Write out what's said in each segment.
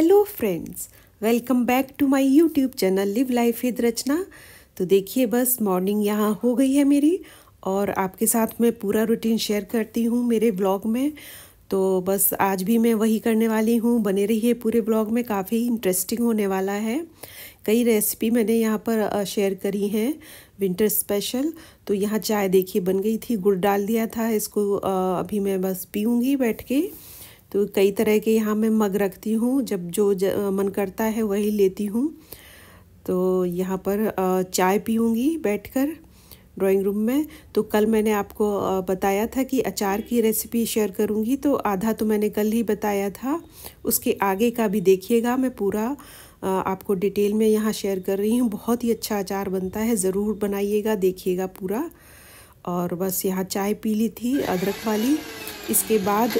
hello friends welcome back to my YouTube channel live life with Rachna तो देखिए बस morning यहाँ हो गई है मेरी और आपके साथ मैं पूरा रूटीन शेयर करती हूँ मेरे ब्लॉग में तो बस आज भी मैं वही करने वाली हूँ बने रहिए पूरे ब्लॉग में काफ़ी इंटरेस्टिंग होने वाला है कई रेसिपी मैंने यहाँ पर शेयर करी हैं विंटर स्पेशल तो यहाँ चाय देखिए बन गई थी गुड़ डाल दिया था इसको अभी मैं बस पीऊँगी बैठ के तो कई तरह के यहाँ मैं मग रखती हूँ जब जो ज, मन करता है वही लेती हूँ तो यहाँ पर चाय पीऊँगी बैठकर ड्राइंग रूम में तो कल मैंने आपको बताया था कि अचार की रेसिपी शेयर करूँगी तो आधा तो मैंने कल ही बताया था उसके आगे का भी देखिएगा मैं पूरा आपको डिटेल में यहाँ शेयर कर रही हूँ बहुत ही अच्छा अचार बनता है ज़रूर बनाइएगा देखिएगा पूरा और बस यहाँ चाय पी ली थी अदरक वाली इसके बाद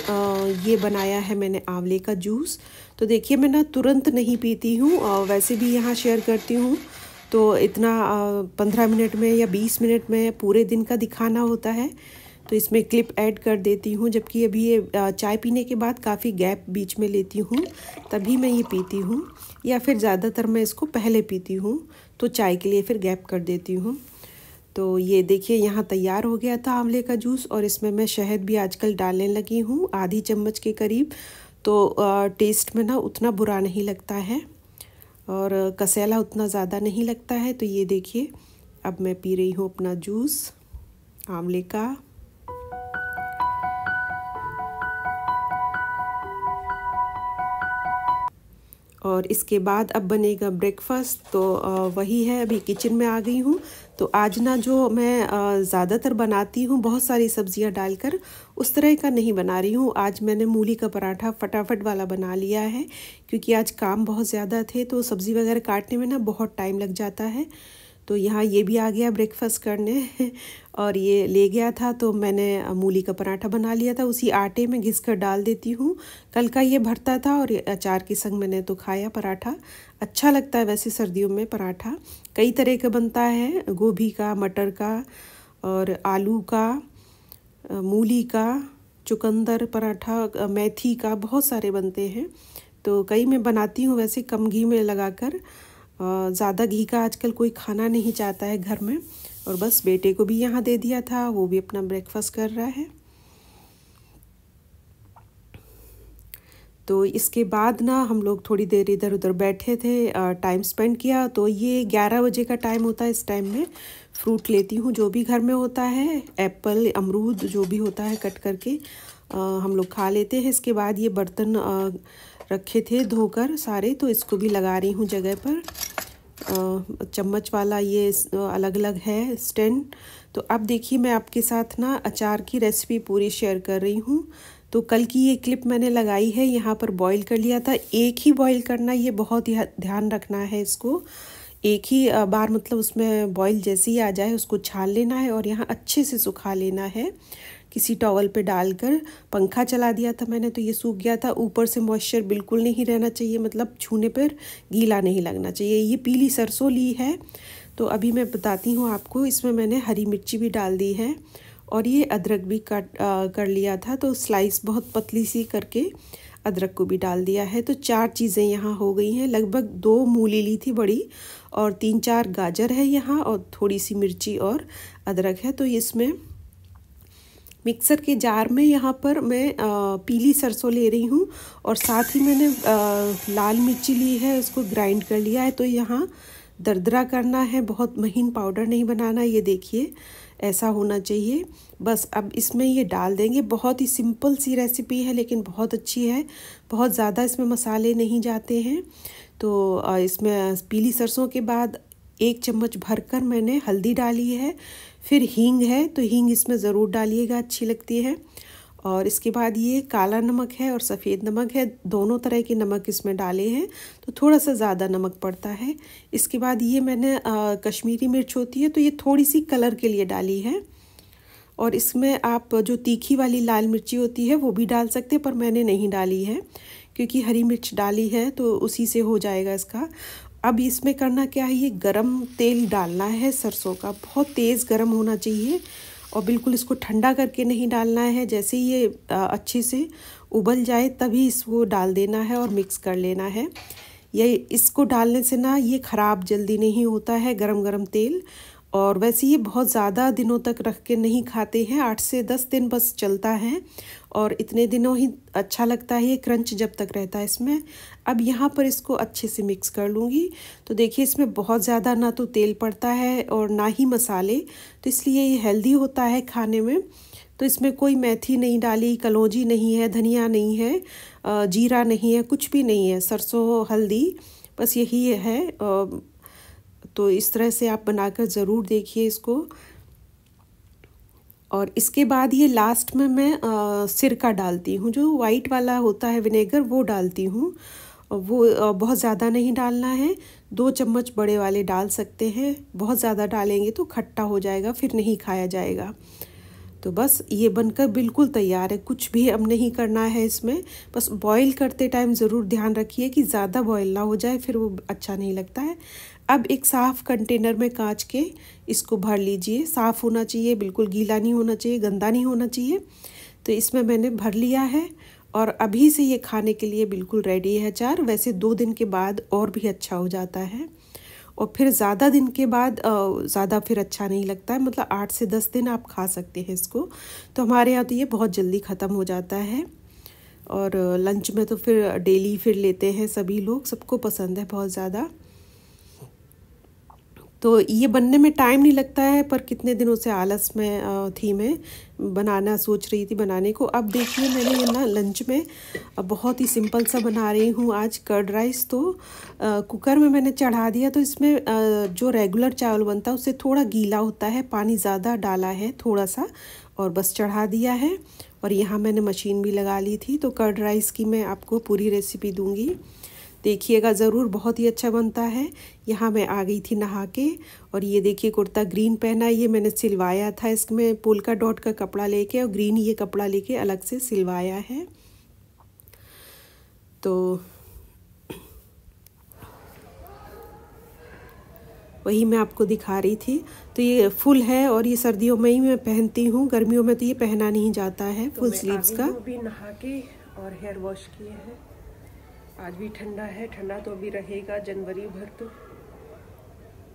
ये बनाया है मैंने आंवले का जूस तो देखिए मैं ना तुरंत नहीं पीती हूँ और वैसे भी यहाँ शेयर करती हूँ तो इतना पंद्रह मिनट में या बीस मिनट में पूरे दिन का दिखाना होता है तो इसमें क्लिप ऐड कर देती हूँ जबकि अभी ये चाय पीने के बाद काफ़ी गैप बीच में लेती हूँ तभी मैं ये पीती हूँ या फिर ज़्यादातर मैं इसको पहले पीती हूँ तो चाय के लिए फिर गैप कर देती हूँ तो ये देखिए यहाँ तैयार हो गया था आंवले का जूस और इसमें मैं शहद भी आजकल डालने लगी हूँ आधी चम्मच के करीब तो टेस्ट में ना उतना बुरा नहीं लगता है और कसैला उतना ज़्यादा नहीं लगता है तो ये देखिए अब मैं पी रही हूँ अपना जूस आंवले का और इसके बाद अब बनेगा ब्रेकफास्ट तो वही है अभी किचन में आ गई हूँ तो आज ना जो मैं ज़्यादातर बनाती हूँ बहुत सारी सब्जियाँ डालकर उस तरह का नहीं बना रही हूँ आज मैंने मूली का पराठा फटाफट वाला बना लिया है क्योंकि आज काम बहुत ज़्यादा थे तो सब्ज़ी वगैरह काटने में ना बहुत टाइम लग जाता है तो यहाँ ये भी आ गया ब्रेकफास्ट करने और ये ले गया था तो मैंने मूली का पराठा बना लिया था उसी आटे में घिस कर डाल देती हूँ कल का ये भरता था और अचार के संग मैंने तो खाया पराठा अच्छा लगता है वैसे सर्दियों में पराठा कई तरह का बनता है गोभी का मटर का और आलू का मूली का चुकंदर पराठा मेथी का बहुत सारे बनते हैं तो कई मैं बनाती हूँ वैसे कम घी में लगाकर ज़्यादा घी का आजकल कोई खाना नहीं चाहता है घर में और बस बेटे को भी यहाँ दे दिया था वो भी अपना ब्रेकफास्ट कर रहा है तो इसके बाद ना हम लोग थोड़ी देर इधर उधर बैठे थे टाइम स्पेंड किया तो ये ग्यारह बजे का टाइम होता है इस टाइम में फ्रूट लेती हूँ जो भी घर में होता है एप्पल अमरूद जो भी होता है कट करके आ, हम लोग खा लेते हैं इसके बाद ये बर्तन आ, रखे थे धोकर सारे तो इसको भी लगा रही हूँ जगह पर चम्मच वाला ये अलग अलग है स्टैंड तो अब देखिए मैं आपके साथ ना अचार की रेसिपी पूरी शेयर कर रही हूँ तो कल की ये क्लिप मैंने लगाई है यहाँ पर बॉईल कर लिया था एक ही बॉईल करना ये बहुत ध्यान रखना है इसको एक ही बार मतलब उसमें बॉईल जैसे ही आ जाए उसको छाल लेना है और यहाँ अच्छे से सुखा लेना है किसी टॉवल पे डालकर पंखा चला दिया था मैंने तो ये सूख गया था ऊपर से मॉइस्चर बिल्कुल नहीं रहना चाहिए मतलब छूने पर गीला नहीं लगना चाहिए ये पीली सरसों ली है तो अभी मैं बताती हूँ आपको इसमें मैंने हरी मिर्ची भी डाल दी है और ये अदरक भी काट आ, कर लिया था तो स्लाइस बहुत पतली सी करके अदरक को भी डाल दिया है तो चार चीज़ें यहाँ हो गई हैं लगभग दो मूली ली थी बड़ी और तीन चार गाजर है यहाँ और थोड़ी सी मिर्ची और अदरक है तो इसमें मिक्सर के जार में यहाँ पर मैं पीली सरसों ले रही हूँ और साथ ही मैंने लाल मिर्ची ली है उसको ग्राइंड कर लिया है तो यहाँ दरदरा करना है बहुत महीन पाउडर नहीं बनाना ये देखिए ऐसा होना चाहिए बस अब इसमें ये डाल देंगे बहुत ही सिंपल सी रेसिपी है लेकिन बहुत अच्छी है बहुत ज़्यादा इसमें मसाले नहीं जाते हैं तो इसमें पीली सरसों के बाद एक चम्मच भरकर मैंने हल्दी डाली है फिर हींग है तो हींग इसमें ज़रूर डालिएगा अच्छी लगती है और इसके बाद ये काला नमक है और सफ़ेद नमक है दोनों तरह के नमक इसमें डाले हैं तो थोड़ा सा ज़्यादा नमक पड़ता है इसके बाद ये मैंने आ, कश्मीरी मिर्च होती है तो ये थोड़ी सी कलर के लिए डाली है और इसमें आप जो तीखी वाली लाल मिर्ची होती है वो भी डाल सकते हैं पर मैंने नहीं डाली है क्योंकि हरी मिर्च डाली है तो उसी से हो जाएगा इसका अब इसमें करना क्या है ये गरम तेल डालना है सरसों का बहुत तेज़ गरम होना चाहिए और बिल्कुल इसको ठंडा करके नहीं डालना है जैसे ही ये अच्छे से उबल जाए तभी इसको डाल देना है और मिक्स कर लेना है ये इसको डालने से ना ये ख़राब जल्दी नहीं होता है गरम गरम तेल और वैसे ये बहुत ज़्यादा दिनों तक रख के नहीं खाते हैं आठ से दस दिन बस चलता है और इतने दिनों ही अच्छा लगता है ये क्रंच जब तक रहता है इसमें अब यहाँ पर इसको अच्छे से मिक्स कर लूँगी तो देखिए इसमें बहुत ज़्यादा ना तो तेल पड़ता है और ना ही मसाले तो इसलिए ये हेल्दी होता है खाने में तो इसमें कोई मेथी नहीं डाली कलौजी नहीं है धनिया नहीं है जीरा नहीं है कुछ भी नहीं है सरसों हल्दी बस यही है तो इस तरह से आप बनाकर ज़रूर देखिए इसको और इसके बाद ये लास्ट में मैं सिरका डालती हूँ जो वाइट वाला होता है विनेगर वो डालती हूँ वो बहुत ज़्यादा नहीं डालना है दो चम्मच बड़े वाले डाल सकते हैं बहुत ज़्यादा डालेंगे तो खट्टा हो जाएगा फिर नहीं खाया जाएगा तो बस ये बनकर बिल्कुल तैयार है कुछ भी अब नहीं करना है इसमें बस बॉईल करते टाइम ज़रूर ध्यान रखिए कि ज़्यादा बॉईल ना हो जाए फिर वो अच्छा नहीं लगता है अब एक साफ़ कंटेनर में कांच के इसको भर लीजिए साफ़ होना चाहिए बिल्कुल गीला नहीं होना चाहिए गंदा नहीं होना चाहिए तो इसमें मैंने भर लिया है और अभी से ये खाने के लिए बिल्कुल रेडी है अचार वैसे दो दिन के बाद और भी अच्छा हो जाता है और फिर ज़्यादा दिन के बाद ज़्यादा फिर अच्छा नहीं लगता है मतलब आठ से दस दिन आप खा सकते हैं इसको तो हमारे यहाँ तो ये बहुत जल्दी ख़त्म हो जाता है और लंच में तो फिर डेली फिर लेते हैं सभी लोग सबको पसंद है बहुत ज़्यादा तो ये बनने में टाइम नहीं लगता है पर कितने दिनों से आलस में थी मैं बनाना सोच रही थी बनाने को अब देखिए मैंने ये ना लंच में बहुत ही सिंपल सा बना रही हूँ आज कर्ड राइस तो आ, कुकर में मैंने चढ़ा दिया तो इसमें आ, जो रेगुलर चावल बनता है उससे थोड़ा गीला होता है पानी ज़्यादा डाला है थोड़ा सा और बस चढ़ा दिया है और यहाँ मैंने मशीन भी लगा ली थी तो कर्ड राइस की मैं आपको पूरी रेसिपी दूँगी देखिएगा ज़रूर बहुत ही अच्छा बनता है यहाँ मैं आ गई थी नहा के और ये देखिए कुर्ता ग्रीन पहना ये मैंने सिलवाया था इसमें पोलका डॉट का कपड़ा लेके और ग्रीन ये कपड़ा लेके अलग से सिलवाया है तो वही मैं आपको दिखा रही थी तो ये फुल है और ये सर्दियों में ही मैं पहनती हूँ गर्मियों में तो ये पहना नहीं जाता है तो फुल तो स्लीव्स का भी नहा के और हेयर वॉश किए हैं आज भी ठंडा है ठंडा तो अभी रहेगा जनवरी भर तो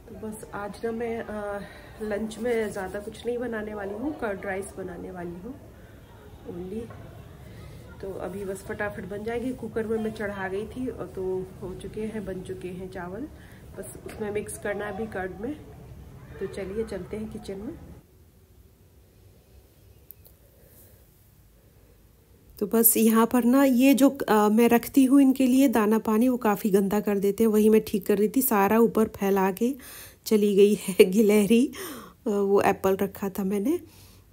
तो बस आज ना मैं आ, लंच में ज़्यादा कुछ नहीं बनाने वाली हूँ कर्ड राइस बनाने वाली हूँ ओनली तो अभी बस फटाफट बन जाएगी कुकर में मैं चढ़ा गई थी और तो हो चुके हैं बन चुके हैं चावल बस उसमें मिक्स करना है अभी कर्ड में तो चलिए चलते हैं किचन में तो बस यहाँ पर ना ये जो आ, मैं रखती हूँ इनके लिए दाना पानी वो काफ़ी गंदा कर देते हैं वही मैं ठीक कर रही थी सारा ऊपर फैला के चली गई है गिलहरी वो एप्पल रखा था मैंने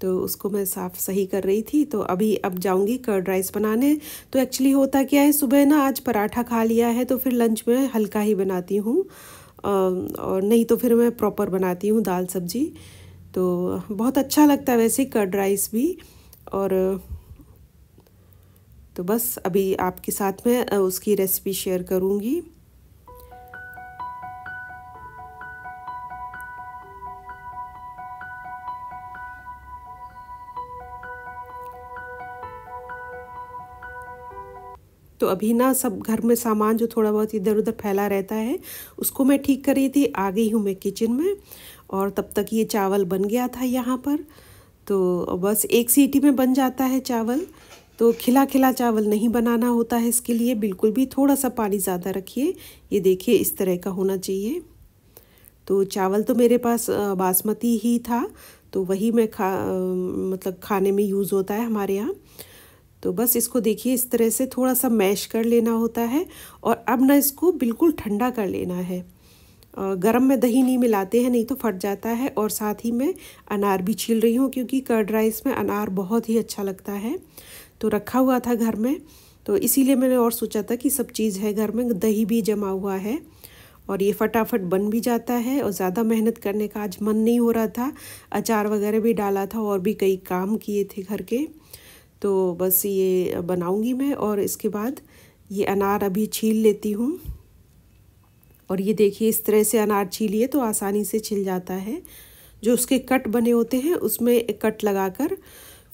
तो उसको मैं साफ़ सही कर रही थी तो अभी अब जाऊंगी कर्ड राइस बनाने तो एक्चुअली होता क्या है सुबह ना आज पराठा खा लिया है तो फिर लंच में हल्का ही बनाती हूँ और नहीं तो फिर मैं प्रॉपर बनाती हूँ दाल सब्जी तो बहुत अच्छा लगता है वैसे कर्ड राइस भी और तो बस अभी आपके साथ में उसकी रेसिपी शेयर करूंगी तो अभी ना सब घर में सामान जो थोड़ा बहुत इधर उधर फैला रहता है उसको मैं ठीक कर रही थी आ गई हूँ मैं किचन में और तब तक ये चावल बन गया था यहाँ पर तो बस एक सीटी में बन जाता है चावल तो खिला खिला चावल नहीं बनाना होता है इसके लिए बिल्कुल भी थोड़ा सा पानी ज़्यादा रखिए ये देखिए इस तरह का होना चाहिए तो चावल तो मेरे पास बासमती ही था तो वही मैं खा मतलब खाने में यूज़ होता है हमारे यहाँ तो बस इसको देखिए इस तरह से थोड़ा सा मैश कर लेना होता है और अब ना इसको बिल्कुल ठंडा कर लेना है गरम में दही नहीं मिलाते हैं नहीं तो फट जाता है और साथ ही मैं अनार भी छील रही हूँ क्योंकि कर्ड राइस में अनार बहुत ही अच्छा लगता है तो रखा हुआ था घर में तो इसीलिए मैंने और सोचा था कि सब चीज़ है घर में दही भी जमा हुआ है और ये फटाफट बन भी जाता है और ज़्यादा मेहनत करने का आज मन नहीं हो रहा था अचार वगैरह भी डाला था और भी कई काम किए थे घर के तो बस ये बनाऊंगी मैं और इसके बाद ये अनार अभी छील लेती हूँ और ये देखिए इस तरह से अनार छीलिए तो आसानी से छिल जाता है जो उसके कट बने होते हैं उसमें कट लगाकर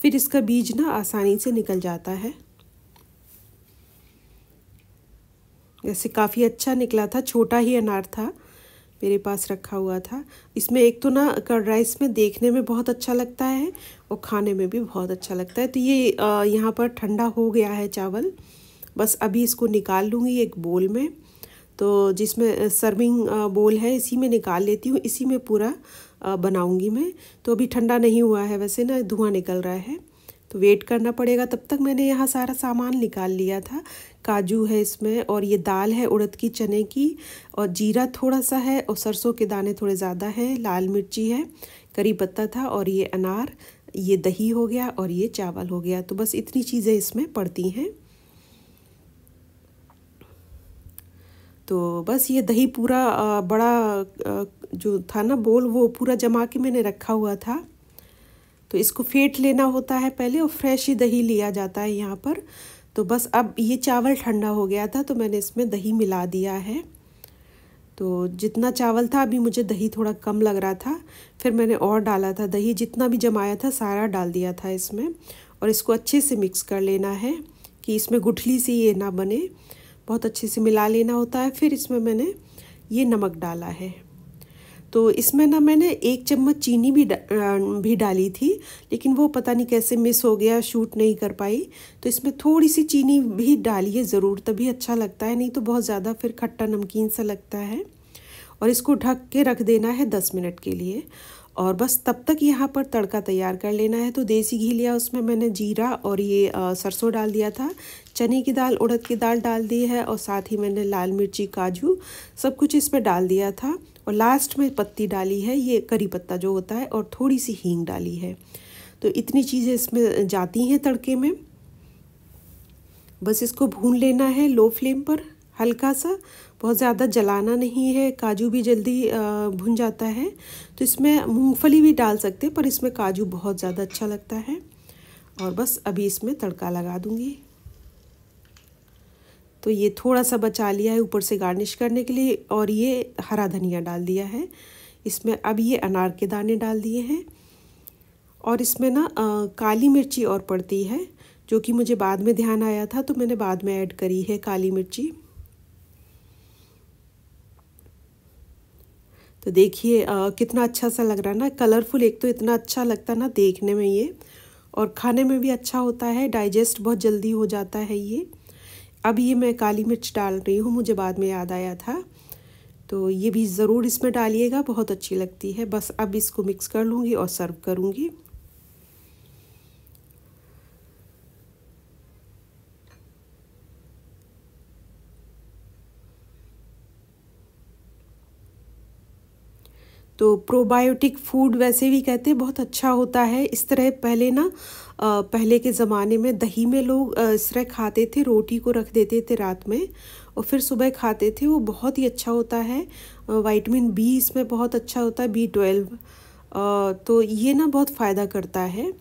फिर इसका बीज ना आसानी से निकल जाता है जैसे काफ़ी अच्छा निकला था छोटा ही अनार था मेरे पास रखा हुआ था इसमें एक तो ना कर्ड राइस में देखने में बहुत अच्छा लगता है और खाने में भी बहुत अच्छा लगता है तो ये यहाँ पर ठंडा हो गया है चावल बस अभी इसको निकाल लूँगी एक बोल में तो जिसमें सर्विंग बोल है इसी में निकाल लेती हूँ इसी में पूरा बनाऊंगी मैं तो अभी ठंडा नहीं हुआ है वैसे ना धुआं निकल रहा है तो वेट करना पड़ेगा तब तक मैंने यहाँ सारा सामान निकाल लिया था काजू है इसमें और ये दाल है उड़द की चने की और जीरा थोड़ा सा है और सरसों के दाने थोड़े ज़्यादा हैं लाल मिर्ची है करी पत्ता था और ये अनार ये दही हो गया और ये चावल हो गया तो बस इतनी चीज़ें इसमें पड़ती हैं तो बस ये दही पूरा बड़ा जो था ना बोल वो पूरा जमा के मैंने रखा हुआ था तो इसको फेट लेना होता है पहले और फ्रेश ही दही लिया जाता है यहाँ पर तो बस अब ये चावल ठंडा हो गया था तो मैंने इसमें दही मिला दिया है तो जितना चावल था अभी मुझे दही थोड़ा कम लग रहा था फिर मैंने और डाला था दही जितना भी जमाया था सारा डाल दिया था इसमें और इसको अच्छे से मिक्स कर लेना है कि इसमें गुठली सी ये ना बने बहुत अच्छे से मिला लेना होता है फिर इसमें मैंने ये नमक डाला है तो इसमें ना मैंने एक चम्मच चीनी भी डा, भी डाली थी लेकिन वो पता नहीं कैसे मिस हो गया शूट नहीं कर पाई तो इसमें थोड़ी सी चीनी भी डाली है ज़रूर तभी अच्छा लगता है नहीं तो बहुत ज़्यादा फिर खट्टा नमकीन सा लगता है और इसको ढक के रख देना है दस मिनट के लिए और बस तब तक यहाँ पर तड़का तैयार कर लेना है तो देसी घी लिया उसमें मैंने जीरा और ये सरसों डाल दिया था चने की दाल उड़द की दाल डाल दी है और साथ ही मैंने लाल मिर्ची काजू सब कुछ इसमें डाल दिया था और लास्ट में पत्ती डाली है ये करी पत्ता जो होता है और थोड़ी सी हींग डाली है तो इतनी चीज़ें इसमें जाती हैं तड़के में बस इसको भून लेना है लो फ्लेम पर हल्का सा बहुत ज़्यादा जलाना नहीं है काजू भी जल्दी भुन जाता है तो इसमें मूंगफली भी डाल सकते हैं पर इसमें काजू बहुत ज़्यादा अच्छा लगता है और बस अभी इसमें तड़का लगा दूँगी तो ये थोड़ा सा बचा लिया है ऊपर से गार्निश करने के लिए और ये हरा धनिया डाल दिया है इसमें अब ये अनार के दाने डाल दिए हैं और इसमें ना आ, काली मिर्ची और पड़ती है जो कि मुझे बाद में ध्यान आया था तो मैंने बाद में ऐड करी है काली मिर्ची तो देखिए कितना अच्छा सा लग रहा है ना कलरफुल एक तो इतना अच्छा लगता है ना देखने में ये और खाने में भी अच्छा होता है डाइजेस्ट बहुत जल्दी हो जाता है ये अब ये मैं काली मिर्च डाल रही हूँ मुझे बाद में याद आया था तो ये भी ज़रूर इसमें डालिएगा बहुत अच्छी लगती है बस अब इसको मिक्स कर लूँगी और सर्व करूँगी तो प्रोबायोटिक फूड वैसे भी कहते हैं बहुत अच्छा होता है इस तरह पहले ना पहले के ज़माने में दही में लोग इस तरह खाते थे रोटी को रख देते थे रात में और फिर सुबह खाते थे वो बहुत ही अच्छा होता है वाइटमिन बी इसमें बहुत अच्छा होता है बी ट्वेल्व तो ये ना बहुत फ़ायदा करता है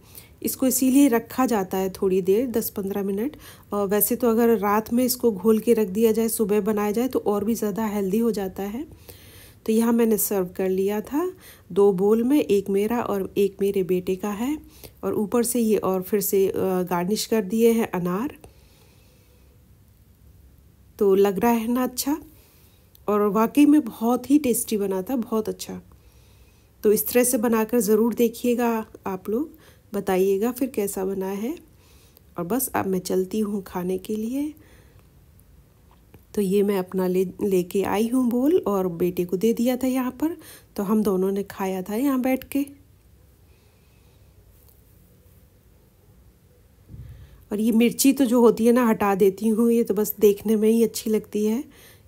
इसको इसीलिए रखा जाता है थोड़ी देर दस पंद्रह मिनट वैसे तो अगर रात में इसको घोल के रख दिया जाए सुबह बनाया जाए तो और भी ज़्यादा हेल्दी हो जाता है तो यहाँ मैंने सर्व कर लिया था दो बोल में एक मेरा और एक मेरे बेटे का है और ऊपर से ये और फिर से गार्निश कर दिए हैं अनार तो लग रहा है ना अच्छा और वाकई में बहुत ही टेस्टी बना था बहुत अच्छा तो इस तरह से बनाकर ज़रूर देखिएगा आप लोग बताइएगा फिर कैसा बना है और बस अब मैं चलती हूँ खाने के लिए तो ये मैं अपना ले लेके आई हूँ बोल और बेटे को दे दिया था यहाँ पर तो हम दोनों ने खाया था यहाँ बैठ के और ये मिर्ची तो जो होती है ना हटा देती हूँ ये तो बस देखने में ही अच्छी लगती है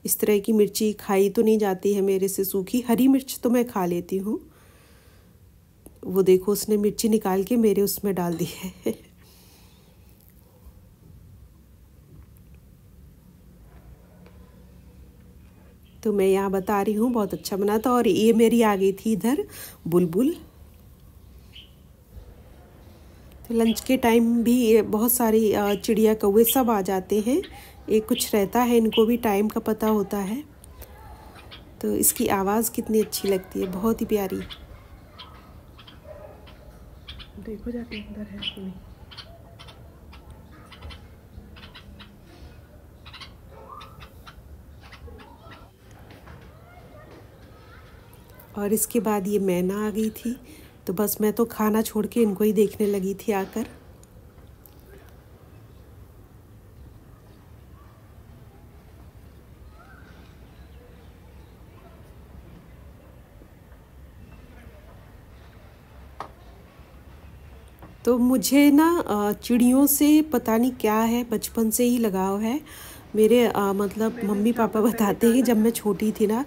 इस तरह की मिर्ची खाई तो नहीं जाती है मेरे से सूखी हरी मिर्च तो मैं खा लेती हूँ वो देखो उसने मिर्ची निकाल के मेरे उसमें डाल दी है तो मैं यहाँ बता रही हूँ बहुत अच्छा बना था और ये मेरी आ गई थी इधर बुलबुल तो लंच के टाइम भी बहुत सारी चिड़िया कौए सब आ जाते हैं ये कुछ रहता है इनको भी टाइम का पता होता है तो इसकी आवाज़ कितनी अच्छी लगती है बहुत ही प्यारी देखो जाके अंदर है और इसके बाद ये मैना आ गई थी तो बस मैं तो खाना छोड़ के इनको ही देखने लगी थी आकर तो मुझे ना चिड़ियों से पता नहीं क्या है बचपन से ही लगाव है मेरे आ, मतलब मम्मी पापा बताते हैं जब मैं छोटी थी ना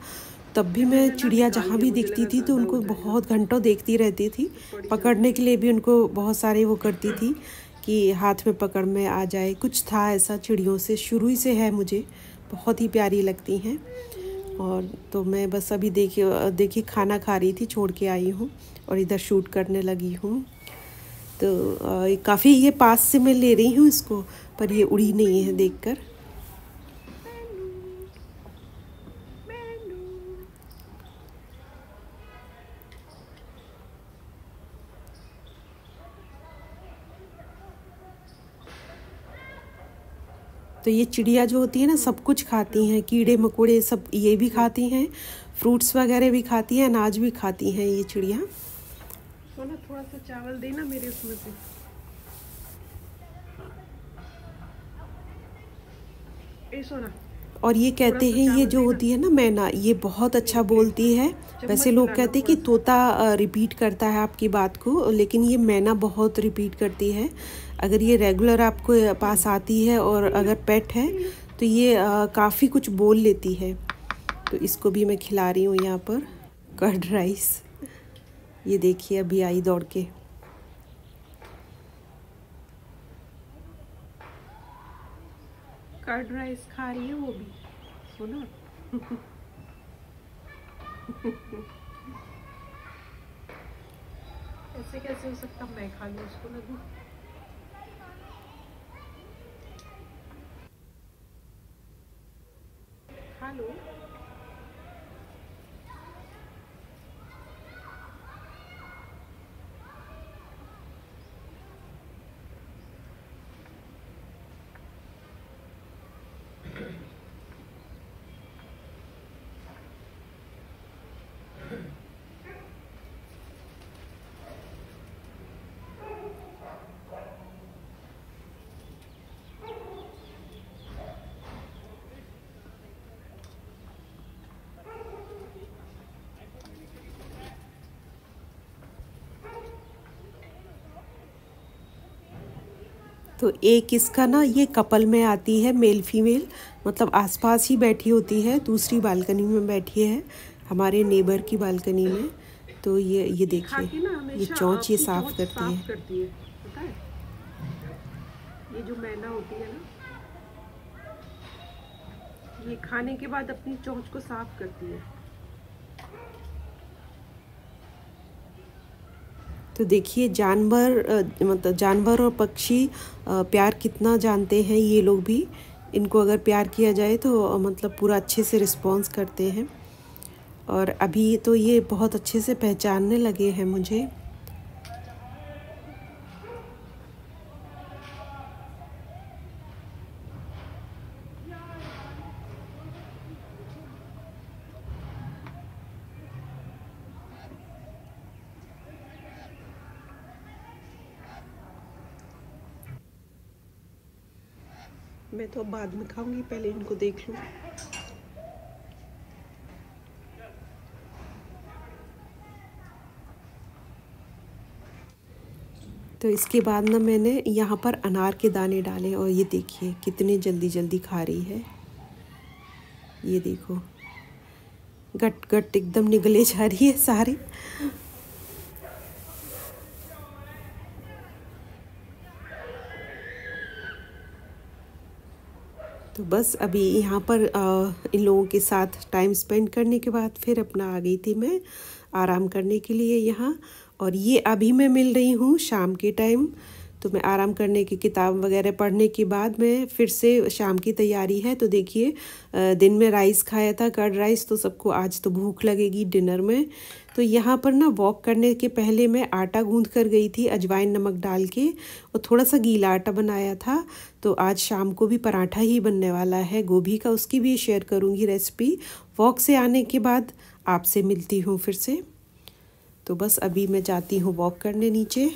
तब भी मैं चिड़िया जहाँ भी दिखती थी तो उनको बहुत घंटों देखती रहती थी पकड़ने के लिए भी उनको बहुत सारे वो करती थी कि हाथ में पकड़ में आ जाए कुछ था ऐसा चिड़ियों से शुरू ही से है मुझे बहुत ही प्यारी लगती हैं और तो मैं बस अभी देखे देखी खाना खा रही थी छोड़ के आई हूँ और इधर शूट करने लगी हूँ तो काफ़ी ये पास से मैं ले रही हूँ इसको पर ये उड़ी नहीं है देखकर तो ये चिड़िया जो होती है ना सब कुछ खाती हैं कीड़े मकोड़े सब ये भी खाती हैं फ्रूट्स वगैरह भी खाती हैं अनाज भी खाती हैं ये चिड़िया सोना थोड़ा सा चावल देना मेरे उसमें से और ये कहते हैं ये जो होती है ना मैना ये बहुत अच्छा बोलती है वैसे लोग कहते हैं कि तोता रिपीट करता है आपकी बात को लेकिन ये मैना बहुत रिपीट करती है अगर ये रेगुलर आपको पास आती है और अगर पेट है तो ये काफ़ी कुछ बोल लेती है तो इसको भी मैं खिला रही हूँ यहाँ पर कर्ड राइस ये देखिए अभी आई दौड़ के कर्ड राइस खा रही है वो भी सुनो ऐसे कैसे हो सकता मैं खा लू उसको ना खा लू तो एक इसका ना ये कपल में आती है मेल फीमेल मतलब आसपास ही बैठी होती है दूसरी बालकनी में बैठी है हमारे नेबर की बालकनी में तो ये ये देखिए ये चौंच ये साफ करती, है ये जो होती है ना ये खाने के बाद अपनी चौंच को साफ करती है तो देखिए जानवर मतलब जानवर और पक्षी प्यार कितना जानते हैं ये लोग भी इनको अगर प्यार किया जाए तो मतलब पूरा अच्छे से रिस्पॉन्स करते हैं और अभी तो ये बहुत अच्छे से पहचानने लगे हैं मुझे तो अब बाद में खाऊंगी पहले इनको देख लूँ तो इसके बाद ना मैंने यहाँ पर अनार के दाने डाले और ये देखिए कितने जल्दी जल्दी खा रही है ये देखो गट गट एकदम निगले जा रही है सारी बस अभी यहाँ पर आ, इन लोगों के साथ टाइम स्पेंड करने के बाद फिर अपना आ गई थी मैं आराम करने के लिए यहाँ और ये अभी मैं मिल रही हूँ शाम के टाइम तो मैं आराम करने की किताब वगैरह पढ़ने के बाद मैं फिर से शाम की तैयारी है तो देखिए दिन में राइस खाया था कर्ड राइस तो सबको आज तो भूख लगेगी डिनर में तो यहाँ पर ना वॉक करने के पहले मैं आटा गूंद कर गई थी अजवाइन नमक डाल के और थोड़ा सा गीला आटा बनाया था तो आज शाम को भी पराठा ही बनने वाला है गोभी का उसकी भी शेयर करूँगी रेसिपी वॉक से आने के बाद आपसे मिलती हूँ फिर से तो बस अभी मैं जाती हूँ वॉक करने नीचे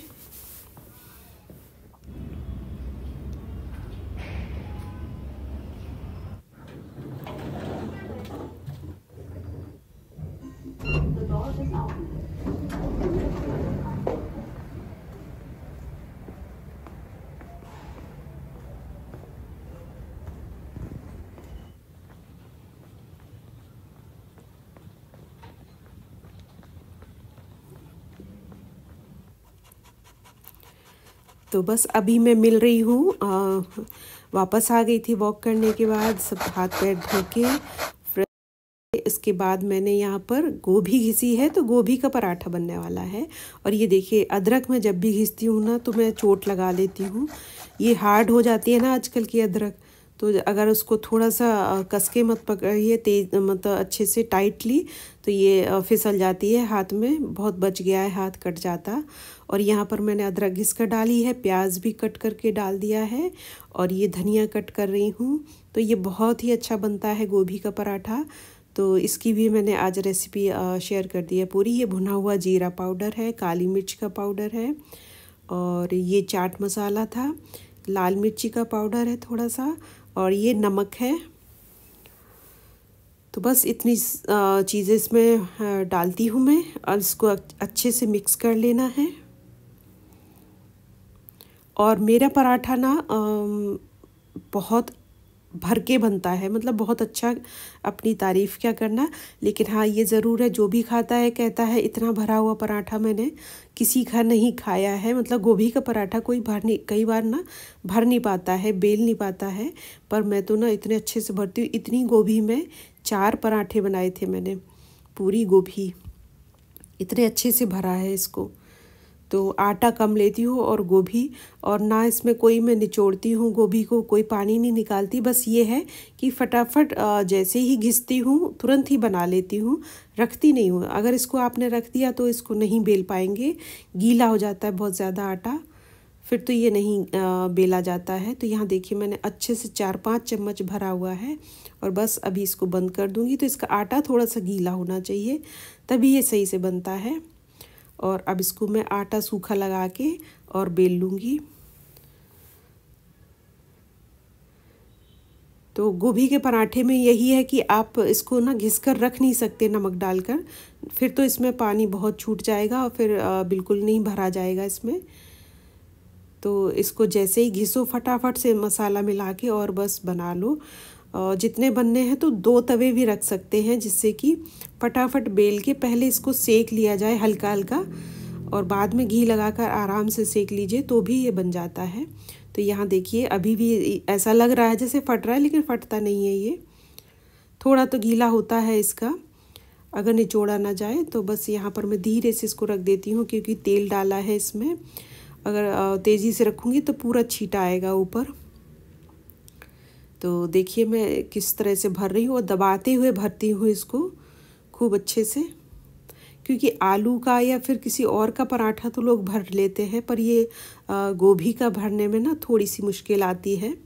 तो बस अभी मैं मिल रही हूँ वापस आ गई थी वॉक करने के बाद सब हाथ पैर धो के इसके बाद मैंने यहाँ पर गोभी घिसी है तो गोभी का पराठा बनने वाला है और ये देखिए अदरक मैं जब भी घिसती हूँ ना तो मैं चोट लगा लेती हूँ ये हार्ड हो जाती है ना आजकल की अदरक तो अगर उसको थोड़ा सा कसके मत पकड़िए तेज मतलब अच्छे से टाइटली तो ये फिसल जाती है हाथ में बहुत बच गया है हाथ कट जाता और यहाँ पर मैंने अदरक घिस कर डाली है प्याज भी कट करके डाल दिया है और ये धनिया कट कर रही हूँ तो ये बहुत ही अच्छा बनता है गोभी का पराठा तो इसकी भी मैंने आज रेसिपी शेयर कर दी है पूरी ये भुना हुआ जीरा पाउडर है काली मिर्च का पाउडर है और ये चाट मसाला था लाल मिर्ची का पाउडर है थोड़ा सा और ये नमक है तो बस इतनी चीज़ें इसमें डालती हूँ मैं और इसको अच्छे से मिक्स कर लेना है और मेरा पराठा ना बहुत भर के बनता है मतलब बहुत अच्छा अपनी तारीफ़ क्या करना लेकिन हाँ ये ज़रूर है जो भी खाता है कहता है इतना भरा हुआ पराठा मैंने किसी का नहीं खाया है मतलब गोभी का पराठा कोई भर नहीं कई बार ना भर नहीं पाता है बेल नहीं पाता है पर मैं तो ना इतने अच्छे से भरती हूँ इतनी गोभी में चार पराठे बनाए थे मैंने पूरी गोभी इतने अच्छे से भरा है इसको तो आटा कम लेती हूँ और गोभी और ना इसमें कोई मैं निचोड़ती हूँ गोभी को कोई पानी नहीं निकालती बस ये है कि फटाफट जैसे ही घिसती हूँ तुरंत ही बना लेती हूँ रखती नहीं हूँ अगर इसको आपने रख दिया तो इसको नहीं बेल पाएंगे गीला हो जाता है बहुत ज़्यादा आटा फिर तो ये नहीं बेला जाता है तो यहाँ देखिए मैंने अच्छे से चार पाँच चम्मच भरा हुआ है और बस अभी इसको बंद कर दूँगी तो इसका आटा थोड़ा सा गीला होना चाहिए तभी ये सही से बनता है और अब इसको मैं आटा सूखा लगा के और बेल लूँगी तो गोभी के पराठे में यही है कि आप इसको ना घिस कर रख नहीं सकते नमक डालकर फिर तो इसमें पानी बहुत छूट जाएगा और फिर बिल्कुल नहीं भरा जाएगा इसमें तो इसको जैसे ही घिसो फटाफट से मसाला मिला के और बस बना लो जितने बनने हैं तो दो तवे भी रख सकते हैं जिससे कि फटाफट बेल के पहले इसको सेक लिया जाए हल्का हल्का और बाद में घी लगाकर आराम से सेक लीजिए तो भी ये बन जाता है तो यहाँ देखिए अभी भी ऐसा लग रहा है जैसे फट रहा है लेकिन फटता नहीं है ये थोड़ा तो गीला होता है इसका अगर निचोड़ा ना जाए तो बस यहाँ पर मैं धीरे से इसको रख देती हूँ क्योंकि तेल डाला है इसमें अगर तेज़ी से रखूँगी तो पूरा छीटा आएगा ऊपर तो देखिए मैं किस तरह से भर रही हूँ और दबाते हुए भरती हूँ इसको खूब अच्छे से क्योंकि आलू का या फिर किसी और का पराठा तो लोग भर लेते हैं पर ये गोभी का भरने में ना थोड़ी सी मुश्किल आती है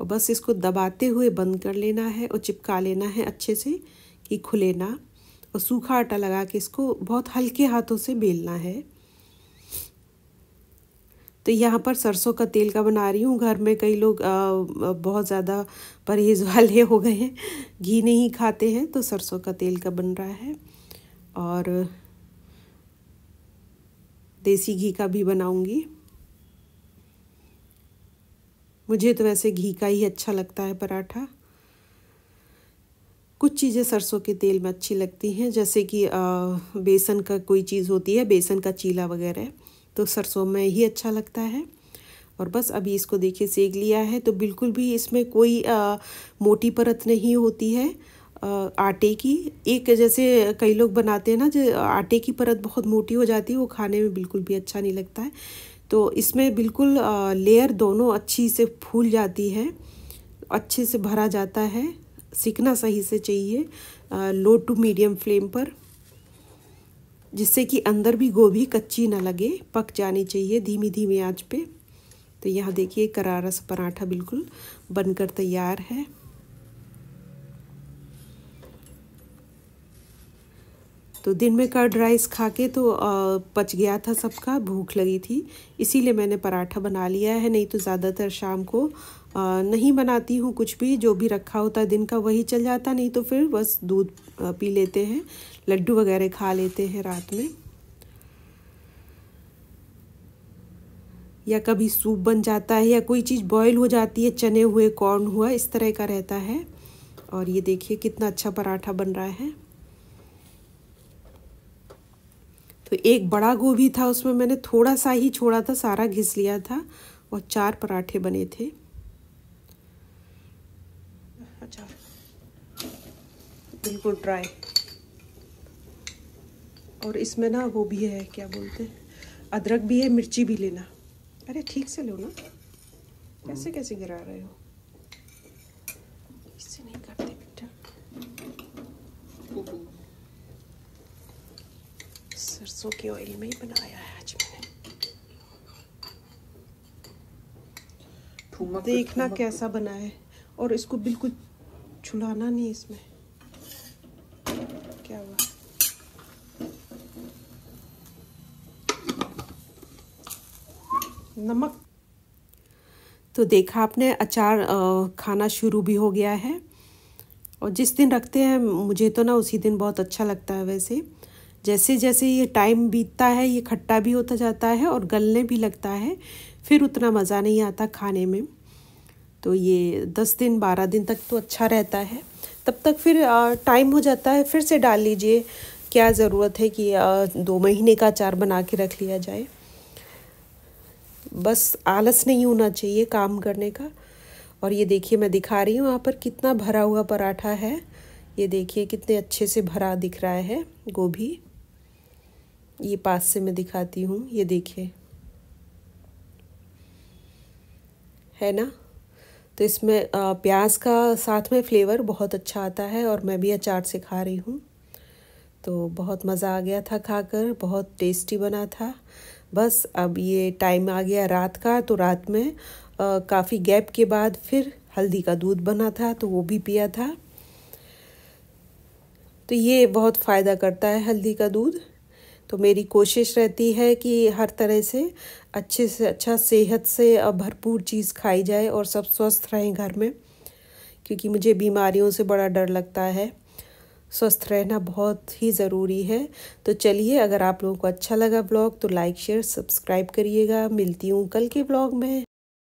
और बस इसको दबाते हुए बंद कर लेना है और चिपका लेना है अच्छे से कि खुले ना और सूखा आटा लगा के इसको बहुत हल्के हाथों से बेलना है तो यहाँ पर सरसों का तेल का बना रही हूँ घर में कई लोग आ, बहुत ज़्यादा परहेज वाले हो गए हैं घी नहीं खाते हैं तो सरसों का तेल का बन रहा है और देसी घी का भी बनाऊँगी मुझे तो वैसे घी का ही अच्छा लगता है पराठा कुछ चीज़ें सरसों के तेल में अच्छी लगती हैं जैसे कि आ, बेसन का कोई चीज़ होती है बेसन का चीला वगैरह तो सरसों में ही अच्छा लगता है और बस अभी इसको देखिए सेक लिया है तो बिल्कुल भी इसमें कोई आ, मोटी परत नहीं होती है आ, आटे की एक जैसे कई लोग बनाते हैं ना जो आटे की परत बहुत मोटी हो जाती है वो खाने में बिल्कुल भी अच्छा नहीं लगता है तो इसमें बिल्कुल आ, लेयर दोनों अच्छी से फूल जाती है अच्छे से भरा जाता है सीखना सही से चाहिए लो टू मीडियम फ्लेम पर जिससे कि अंदर भी गोभी कच्ची ना लगे पक जानी चाहिए धीमी धीमी आंच पे तो यहाँ देखिए करारस पराठा बिल्कुल बनकर तैयार है तो दिन में कर्ड राइस खा के तो पच गया था सबका भूख लगी थी इसीलिए मैंने पराठा बना लिया है नहीं तो ज़्यादातर शाम को नहीं बनाती हूँ कुछ भी जो भी रखा होता है दिन का वही चल जाता नहीं तो फिर बस दूध पी लेते हैं लड्डू वगैरह खा लेते हैं रात में या कभी सूप बन जाता है या कोई चीज़ बॉईल हो जाती है चने हुए कॉर्न हुआ इस तरह का रहता है और ये देखिए कितना अच्छा पराठा बन रहा है तो एक बड़ा गोभी था उसमें मैंने थोड़ा सा ही छोड़ा था सारा घिस लिया था और चार पराठे बने थे बिल्कुल ड्राई और इसमें ना वो भी है क्या बोलते हैं अदरक भी है मिर्ची भी लेना अरे ठीक से लो ना कैसे कैसे गिरा रहे हो इससे नहीं करते बेटा सरसों के ऑयल में ही बनाया है आज मैंने देखना कैसा बना है और इसको बिल्कुल छुलाना नहीं इसमें नमक तो देखा आपने अचार खाना शुरू भी हो गया है और जिस दिन रखते हैं मुझे तो ना उसी दिन बहुत अच्छा लगता है वैसे जैसे जैसे ये टाइम बीतता है ये खट्टा भी होता जाता है और गलने भी लगता है फिर उतना मज़ा नहीं आता खाने में तो ये दस दिन बारह दिन तक तो अच्छा रहता है तब तक फिर टाइम हो जाता है फिर से डाल लीजिए क्या ज़रूरत है कि दो महीने का अचार बना के रख लिया जाए बस आलस नहीं होना चाहिए काम करने का और ये देखिए मैं दिखा रही हूँ यहाँ पर कितना भरा हुआ पराठा है ये देखिए कितने अच्छे से भरा दिख रहा है गोभी ये पास से मैं दिखाती हूँ ये देखिए है ना तो इसमें प्याज का साथ में फ्लेवर बहुत अच्छा आता है और मैं भी अचार से खा रही हूँ तो बहुत मज़ा आ गया था खाकर बहुत टेस्टी बना था बस अब ये टाइम आ गया रात का तो रात में काफ़ी गैप के बाद फिर हल्दी का दूध बना था तो वो भी पिया था तो ये बहुत फ़ायदा करता है हल्दी का दूध तो मेरी कोशिश रहती है कि हर तरह से अच्छे से अच्छा सेहत से भरपूर चीज़ खाई जाए और सब स्वस्थ रहें घर में क्योंकि मुझे बीमारियों से बड़ा डर लगता है स्वस्थ रहना बहुत ही ज़रूरी है तो चलिए अगर आप लोगों को अच्छा लगा ब्लॉग तो लाइक शेयर सब्सक्राइब करिएगा मिलती हूँ कल के ब्लॉग में